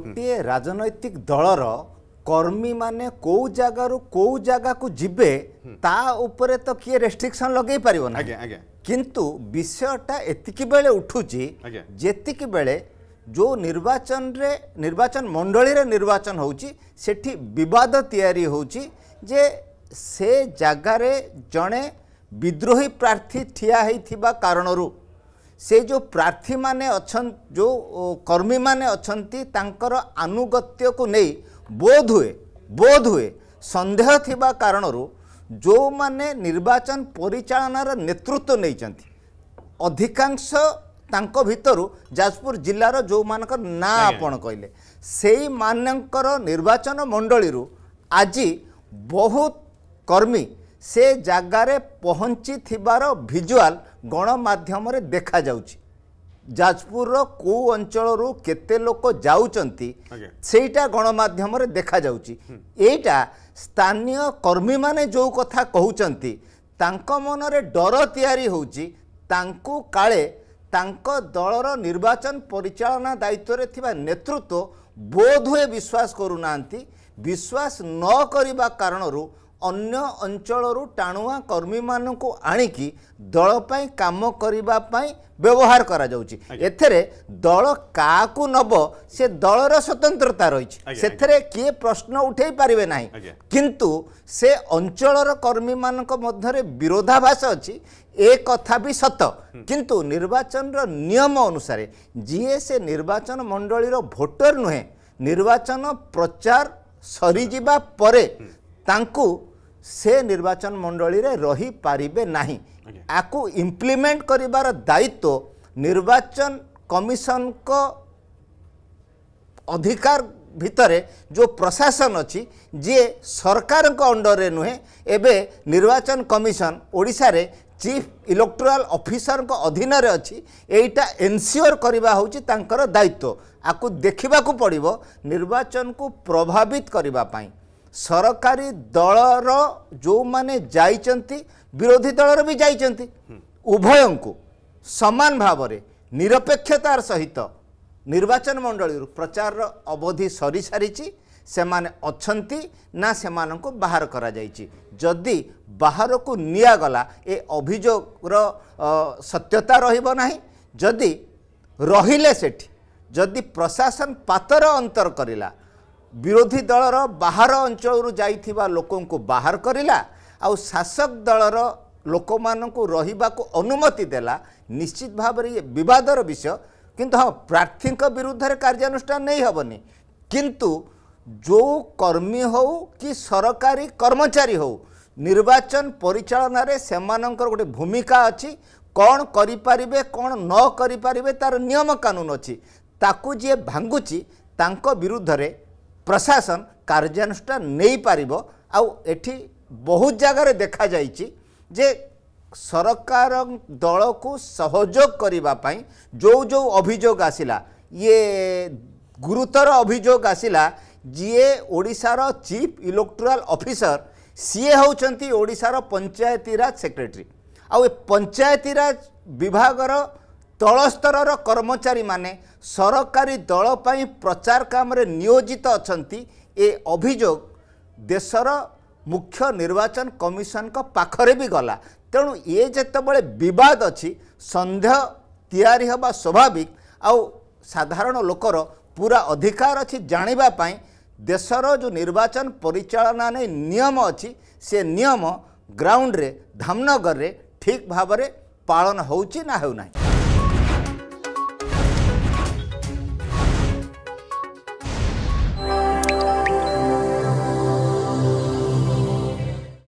ଗୋଟିଏ ରାଜନୈତିକ ଦଳର କର୍ମୀମାନେ କୋଉ ଜାଗାରୁ କୋଉ ଜାଗାକୁ ଯିବେ ତା ଉପରେ ତ କିଏ ରେଷ୍ଟ୍ରିକ୍ସନ୍ ଲଗେଇ ପାରିବ ନା କିନ୍ତୁ ବିଷୟଟା ଏତିକି ବେଳେ ଉଠୁଛି ଯେତିକି ବେଳେ ଯେଉଁ ନିର୍ବାଚନରେ ନିର୍ବାଚନ ମଣ୍ଡଳୀରେ ନିର୍ବାଚନ ହେଉଛି ସେଠି ବିବାଦ ତିଆରି ହେଉଛି ଯେ ସେ ଜାଗାରେ ଜଣେ ବିଦ୍ରୋହୀ ପ୍ରାର୍ଥୀ ଠିଆ ହେଇଥିବା କାରଣରୁ ସେ ଯେଉଁ ପ୍ରାର୍ଥୀମାନେ ଅଛନ୍ତି ଯେଉଁ କର୍ମୀମାନେ ଅଛନ୍ତି ତାଙ୍କର ଆନୁଗତ୍ୟକୁ ନେଇ ବୋଧ ହୁଏ ବୋଧ ହୁଏ ସନ୍ଦେହ ଥିବା କାରଣରୁ ଯେଉଁମାନେ ନିର୍ବାଚନ ପରିଚାଳନାର ନେତୃତ୍ୱ ନେଇଛନ୍ତି ଅଧିକାଂଶ ତାଙ୍କ ଭିତରୁ ଯାଜପୁର ଜିଲ୍ଲାର ଯେଉଁମାନଙ୍କ ନାଁ ଆପଣ କହିଲେ ସେଇମାନଙ୍କର ନିର୍ବାଚନ ମଣ୍ଡଳୀରୁ ଆଜି ବହୁତ କର୍ମୀ ସେ ଜାଗାରେ ପହଞ୍ଚିଥିବାର ଭିଜୁଆଲ୍ ଗଣମାଧ୍ୟମରେ ଦେଖାଯାଉଛି ଯାଜପୁରର କେଉଁ ଅଞ୍ଚଳରୁ କେତେ ଲୋକ ଯାଉଛନ୍ତି ସେଇଟା ଗଣମାଧ୍ୟମରେ ଦେଖାଯାଉଛି ଏଇଟା ସ୍ଥାନୀୟ କର୍ମୀମାନେ ଯେଉଁ କଥା କହୁଛନ୍ତି ତାଙ୍କ ମନରେ ଡର ତିଆରି ହେଉଛି ତାଙ୍କୁ କାଳେ ତାଙ୍କ ଦଳର ନିର୍ବାଚନ ପରିଚାଳନା ଦାୟିତ୍ୱରେ ଥିବା ନେତୃତ୍ୱ ବୋଧହୁଏ ବିଶ୍ୱାସ କରୁନାହାନ୍ତି ବିଶ୍ୱାସ ନ କରିବା କାରଣରୁ ଅନ୍ୟ ଅଞ୍ଚଳରୁ ଟାଣୁଆ କର୍ମୀମାନଙ୍କୁ ଆଣିକି ଦଳ ପାଇଁ କାମ କରିବା ପାଇଁ ବ୍ୟବହାର କରାଯାଉଛି ଏଥିରେ ଦଳ କାହାକୁ ନେବ ସେ ଦଳର ସ୍ୱତନ୍ତ୍ରତା ରହିଛି ସେଥିରେ କିଏ ପ୍ରଶ୍ନ ଉଠାଇ ପାରିବେ ନାହିଁ କିନ୍ତୁ ସେ ଅଞ୍ଚଳର କର୍ମୀମାନଙ୍କ ମଧ୍ୟରେ ବିରୋଧାଭାସ ଅଛି ଏ କଥା ବି ସତ କିନ୍ତୁ ନିର୍ବାଚନର ନିୟମ ଅନୁସାରେ ଯିଏ ସେ ନିର୍ବାଚନ ମଣ୍ଡଳୀର ଭୋଟର ନୁହେଁ ନିର୍ବାଚନ ପ୍ରଚାର ସରିଯିବା ପରେ ତାଙ୍କୁ ସେ ନିର୍ବାଚନ ମଣ୍ଡଳୀରେ ରହିପାରିବେ ନାହିଁ ଆକୁ ଇମ୍ପ୍ଲିମେଣ୍ଟ କରିବାର ଦାୟିତ୍ୱ ନିର୍ବାଚନ କମିଶନଙ୍କ ଅଧିକାର ଭିତରେ ଯେଉଁ ପ୍ରଶାସନ ଅଛି ଯିଏ ସରକାରଙ୍କ ଅଣ୍ଡରରେ ନୁହେଁ ଏବେ ନିର୍ବାଚନ କମିଶନ ଓଡ଼ିଶାରେ ଚିଫ୍ ଇଲେକ୍ଟ୍ରାଲ ଅଫିସରଙ୍କ ଅଧୀନରେ ଅଛି ଏଇଟା ଏନସିଓର କରିବା ହେଉଛି ତାଙ୍କର ଦାୟିତ୍ୱ ଆକୁ ଦେଖିବାକୁ ପଡ଼ିବ ନିର୍ବାଚନକୁ ପ୍ରଭାବିତ କରିବା ପାଇଁ ସରକାରୀ ଦଳର ଯେଉଁମାନେ ଯାଇଛନ୍ତି ବିରୋଧୀ ଦଳର ବି ଯାଇଛନ୍ତି ଉଭୟଙ୍କୁ ସମାନ ଭାବରେ ନିରପେକ୍ଷତାର ସହିତ ନିର୍ବାଚନ ମଣ୍ଡଳୀରୁ ପ୍ରଚାରର ଅବଧି ସରିସାରିଛି ସେମାନେ ଅଛନ୍ତି ନା ସେମାନଙ୍କୁ ବାହାର କରାଯାଇଛି ଯଦି ବାହାରକୁ ନିଆଗଲା ଏ ଅଭିଯୋଗର ସତ୍ୟତା ରହିବ ନାହିଁ ଯଦି ରହିଲେ ସେଠି ଯଦି ପ୍ରଶାସନ ପାତର ଅନ୍ତର କରିଲା ବିରୋଧୀ ଦଳର ବାହାର ଅଞ୍ଚଳରୁ ଯାଇଥିବା ଲୋକଙ୍କୁ ବାହାର କରିଲା ଆଉ ଶାସକ ଦଳର ଲୋକମାନଙ୍କୁ ରହିବାକୁ ଅନୁମତି ଦେଲା ନିଶ୍ଚିତ ଭାବରେ ଇଏ ବିବାଦର ବିଷୟ କିନ୍ତୁ ହଁ ପ୍ରାର୍ଥୀଙ୍କ ବିରୁଦ୍ଧରେ କାର୍ଯ୍ୟାନୁଷ୍ଠାନ ନେଇ ହେବନି କିନ୍ତୁ ଯେଉଁ କର୍ମୀ ହେଉ କି ସରକାରୀ କର୍ମଚାରୀ ହେଉ ନିର୍ବାଚନ ପରିଚାଳନାରେ ସେମାନଙ୍କର ଗୋଟେ ଭୂମିକା ଅଛି କ'ଣ କରିପାରିବେ କ'ଣ ନ କରିପାରିବେ ତା'ର ନିୟମକାନୁନ ଅଛି ତାକୁ ଯିଏ ଭାଙ୍ଗୁଛି ତାଙ୍କ ବିରୁଦ୍ଧରେ ପ୍ରଶାସନ କାର୍ଯ୍ୟାନୁଷ୍ଠାନ ନେଇପାରିବ ଆଉ ଏଠି ବହୁତ ଜାଗାରେ ଦେଖାଯାଇଛି ଯେ ସରକାର ଦଳକୁ ସହଯୋଗ କରିବା ପାଇଁ ଯେଉଁ ଯେଉଁ ଅଭିଯୋଗ ଆସିଲା ଇଏ ଗୁରୁତର ଅଭିଯୋଗ ଆସିଲା ଯିଏ ଓଡ଼ିଶାର ଚିଫ୍ ଇଲେକ୍ଟ୍ରାଲ୍ ଅଫିସର ସିଏ ହେଉଛନ୍ତି ଓଡ଼ିଶାର ପଞ୍ଚାୟତିରାଜ ସେକ୍ରେଟେରୀ ଆଉ ଏ ପଞ୍ଚାୟତିରାଜ ବିଭାଗର ତଳସ୍ତରର କର୍ମଚାରୀମାନେ ସରକାରୀ ଦଳ ପାଇଁ ପ୍ରଚାର କାମରେ ନିୟୋଜିତ ଅଛନ୍ତି ଏ ଅଭିଯୋଗ ଦେଶର ମୁଖ୍ୟ ନିର୍ବାଚନ କମିଶନଙ୍କ ପାଖରେ ବି ଗଲା ତେଣୁ ଏ ଯେତେବେଳେ ବିବାଦ ଅଛି ସନ୍ଦେହ ତିଆରି ହେବା ସ୍ୱାଭାବିକ ଆଉ ସାଧାରଣ ଲୋକର ପୁରା ଅଧିକାର ଅଛି ଜାଣିବା ପାଇଁ ଦେଶର ଯେଉଁ ନିର୍ବାଚନ ପରିଚାଳନା ନେଇ ନିୟମ ଅଛି ସେ ନିୟମ ଗ୍ରାଉଣ୍ଡରେ ଧାମନଗରରେ ଠିକ୍ ଭାବରେ ପାଳନ ହେଉଛି ନା ହେଉନାହିଁ